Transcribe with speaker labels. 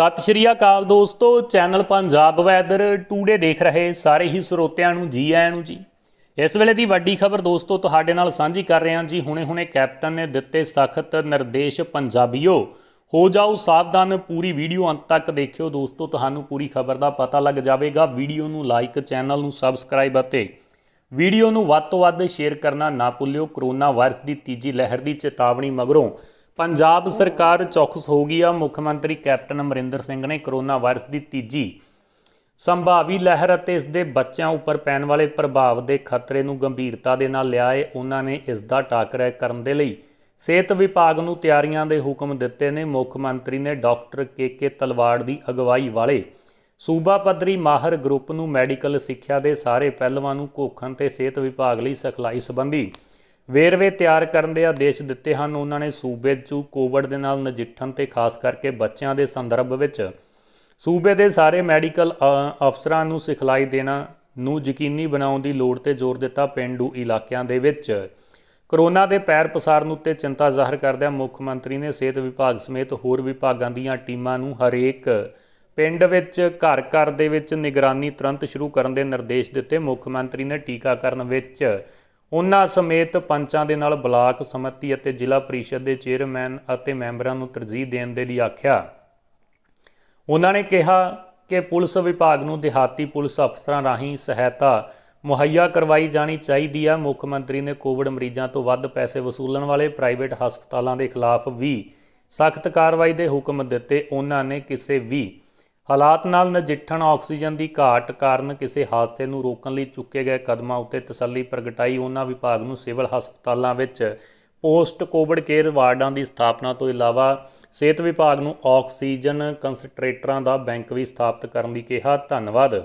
Speaker 1: ਸਤਿ ਸ਼੍ਰੀ ਅਕਾਲ ਦੋਸਤੋ channel Punjab weather today ਦੇਖ ਰਹੇ ਸਾਰੇ ਹੀ ਸਰੋਤਿਆਂ ਨੂੰ ਜੀ ਆਇਆਂ ਨੂੰ ਜੀ ਇਸ ਵੇਲੇ ਦੀ ਵੱਡੀ ਖਬਰ ਦੋਸਤੋ ਤੁਹਾਡੇ ਨਾਲ ਸਾਂਝੀ ਕਰ ਰਹੇ ਹਾਂ ਜੀ ਹੁਣੇ-ਹੁਣੇ ਕੈਪਟਨ ਨੇ ਦਿੱਤੇ ਸਖਤ ਨਿਰਦੇਸ਼ ਪੰਜਾਬੀਓ ਹੋ ਜਾਓ ਸਾਵਧਾਨ ਪੂਰੀ ਵੀਡੀਓ ਅੰਤ ਤੱਕ ਦੇਖਿਓ ਦੋਸਤੋ ਤੁਹਾਨੂੰ ਪੂਰੀ ਖਬਰ ਦਾ ਪਤਾ ਲੱਗ ਜਾਵੇਗਾ ਵੀਡੀਓ ਨੂੰ ਲਾਈਕ ਚੈਨਲ ਨੂੰ ਸਬਸਕ੍ਰਾਈਬ ਅਤੇ ਵੀਡੀਓ ਨੂੰ ਵੱਧ ਤੋਂ ਵੱਧ ਸ਼ੇਅਰ ਕਰਨਾ ਨਾ ਭੁੱਲਿਓ ਕਰੋਨਾ ਵਾਇਰਸ ਦੀ ਤੀਜੀ ਲਹਿਰ ਦੀ ਚੇਤਾਵਨੀ ਮਗਰੋਂ ਪੰਜਾਬ ਸਰਕਾਰ ਚੌਕਸ ਹੋ ਗਈ ਆ ਮੁੱਖ ਮੰਤਰੀ ਕੈਪਟਨ ਅਮਰਿੰਦਰ ਸਿੰਘ ਨੇ ਕਰੋਨਾ ਵਾਇਰਸ ਦੀ ਤੀਜੀ ਸੰਭਾਵੀ ਲਹਿਰ ਅਤੇ ਇਸ ਦੇ ਬੱਚਿਆਂ ਉੱਪਰ ਪੈਣ ਵਾਲੇ ਪ੍ਰਭਾਵ ਦੇ ਖਤਰੇ ਨੂੰ ਗੰਭੀਰਤਾ ਦੇ ਨਾਲ ਲਿਆ ਏ ਉਹਨਾਂ ਨੇ ਇਸ ਦਾ ਟਾਕਰਾ ਕਰਨ ਦੇ ਲਈ ਸਿਹਤ ਵਿਭਾਗ ਨੂੰ ਤਿਆਰੀਆਂ ਦੇ ਹੁਕਮ ਦਿੱਤੇ ਨੇ ਮੁੱਖ ਮੰਤਰੀ ਨੇ ਡਾਕਟਰ ਕੇ ਕੇ ਤਲਵਾੜ ਦੀ ਅਗਵਾਈ ਵਾਲੇ ਸੂਬਾ ਪੱਧਰੀ ਮਾਹਰ ਗਰੁੱਪ ਨੂੰ ਮੈਡੀਕਲ ਸਿੱਖਿਆ ਦੇ ਸਾਰੇ ਪਹਿਲਵਾਂ ਨੂੰ ਘੋਖਣ ਤੇ ਸਿਹਤ ਵਿਭਾਗ ਲਈ ਸਖਲਾਈ ਸੰਬੰਧੀ ਵੇਰਵੇ ਤਿਆਰ ਕਰਨ ਦੇ ਆਦੇਸ਼ ਦਿੱਤੇ ਹਨ ਉਹਨਾਂ ਨੇ ਸੂਬੇ 'ਚ ਕੋਵਿਡ ਦੇ ਨਾਲ ਨਜਿੱਠਣ ਤੇ ਖਾਸ ਕਰਕੇ ਬੱਚਿਆਂ ਦੇ ਸੰਦਰਭ ਵਿੱਚ ਸੂਬੇ ਦੇ ਸਾਰੇ ਮੈਡੀਕਲ ਅਫਸਰਾਂ ਨੂੰ ਸਿਖਲਾਈ ਦੇਣਾ ਨੂੰ ਯਕੀਨੀ ਬਣਾਉਣ ਦੀ ਲੋੜ ਤੇ ਜ਼ੋਰ ਦਿੱਤਾ ਪਿੰਡੂ ਇਲਾਕਿਆਂ ਦੇ ਵਿੱਚ ਕਰੋਨਾ ਦੇ ਪੈਰ ਪਸਾਰਨ ਉੱਤੇ ਚਿੰਤਾ ਜ਼ਾਹਰ ਕਰਦਿਆਂ ਮੁੱਖ ਮੰਤਰੀ ਨੇ ਸਿਹਤ ਵਿਭਾਗ ਸਮੇਤ ਹੋਰ ਵਿਭਾਗਾਂ ਦੀਆਂ ਟੀਮਾਂ ਨੂੰ ਹਰੇਕ ਪਿੰਡ ਵਿੱਚ ਘਰ ਘਰ ਦੇ ਵਿੱਚ ਨਿਗਰਾਨੀ ਤੁਰੰਤ ਸ਼ੁਰੂ ਕਰਨ ਦੇ ਨਿਰਦੇਸ਼ ਦਿੱਤੇ ਮੁੱਖ ਮੰਤਰੀ ਨੇ ਟੀਕਾਕਰਨ ਵਿੱਚ ਉਹਨਾਂ ਸਮੇਤ ਪੰਚਾਂ ਦੇ ਨਾਲ ਬਲਾਕ ਸਮਿਤੀ ਅਤੇ ਜ਼ਿਲ੍ਹਾ ਪ੍ਰੀਸ਼ਦ ਦੇ ਚੇਅਰਮੈਨ ਅਤੇ ਮੈਂਬਰਾਂ ਨੂੰ ਤਰਜੀਹ ਦੇਣ ਦੇ ਲਈ ਆਖਿਆ ਉਹਨਾਂ ਨੇ ਕਿਹਾ ਕਿ ਪੁਲਿਸ ਵਿਭਾਗ ਨੂੰ ਦਿਹਾਤੀ ਪੁਲਿਸ ਅਫਸਰਾਂ ਰਾਹੀਂ ਸਹਾਇਤਾ ਮੁਹੱਈਆ ਕਰਵਾਈ ਜਾਣੀ ਚਾਹੀਦੀ ਆ ਮੁੱਖ ਮੰਤਰੀ ਨੇ ਕੋਵਿਡ ਮਰੀਜ਼ਾਂ ਤੋਂ ਵੱਧ ਪੈਸੇ ਵਸੂਲਣ ਵਾਲੇ ਪ੍ਰਾਈਵੇਟ ਹਸਪਤਾਲਾਂ ਦੇ ਖਿਲਾਫ ਵੀ ਸਖਤ ਕਾਰਵਾਈ ਦੇ ਹੁਕਮ ਦਿੱਤੇ ਉਹਨਾਂ ਨੇ ਕਿਸੇ ਵੀ ਹਾਲਾਤ ਨਾਲ ਨਜਿੱਠਣ ਆਕਸੀਜਨ ਦੀ ਘਾਟ ਕਾਰਨ ਕਿਸੇ ਹਾਦਸੇ ਨੂੰ ਰੋਕਣ ਲਈ ਚੁੱਕੇ ਗਏ ਕਦਮਾਂ ਉੱਤੇ ਤਸੱਲੀ ਪ੍ਰਗਟਾਈ ਉਹਨਾਂ ਵਿਭਾਗ ਨੂੰ ਸਿਵਲ ਹਸਪਤਾਲਾਂ ਵਿੱਚ ਪੋਸਟ ਕੋਵਿਡ ਕੇਅਰ ਵਾਰਡਾਂ ਦੀ ਸਥਾਪਨਾ ਤੋਂ ਇਲਾਵਾ ਸਿਹਤ ਵਿਭਾਗ ਨੂੰ ਆਕਸੀਜਨ ਕੰਸਟਰੇਟਰਾਂ ਦਾ ਬੈਂਕ ਵੀ ਸਥਾਪਿਤ ਕਰਨ ਦੀ ਕਿਹਾ ਧੰਨਵਾਦ